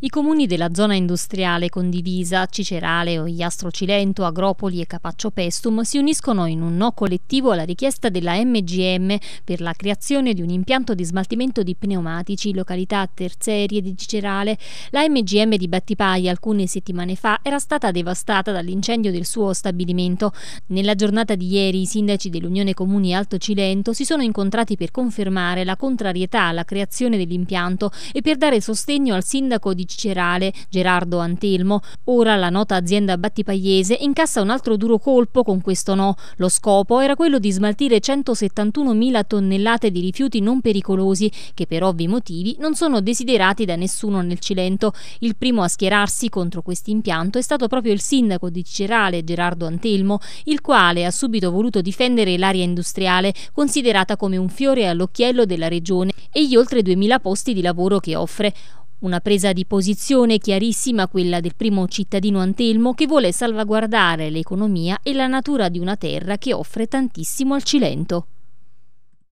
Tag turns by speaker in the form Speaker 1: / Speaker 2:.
Speaker 1: I comuni della zona industriale condivisa, Cicerale, Ogliastro Cilento, Agropoli e Capaccio Pestum si uniscono in un no collettivo alla richiesta della MGM per la creazione di un impianto di smaltimento di pneumatici in località terzerie di Cicerale. La MGM di Battipaia alcune settimane fa era stata devastata dall'incendio del suo stabilimento. Nella giornata di ieri i sindaci dell'Unione Comuni Alto Cilento si sono incontrati per confermare la contrarietà alla creazione dell'impianto e per dare sostegno al sindaco di di Cicerale, Gerardo Antelmo. Ora la nota azienda battipagliese incassa un altro duro colpo con questo no. Lo scopo era quello di smaltire 171.000 tonnellate di rifiuti non pericolosi, che per ovvi motivi non sono desiderati da nessuno nel Cilento. Il primo a schierarsi contro questo impianto è stato proprio il sindaco di Cicerale, Gerardo Antelmo, il quale ha subito voluto difendere l'area industriale, considerata come un fiore all'occhiello della regione e gli oltre 2.000 posti di lavoro che offre. Una presa di posizione chiarissima quella del primo cittadino Antelmo che vuole salvaguardare l'economia e la natura di una terra che offre tantissimo al Cilento.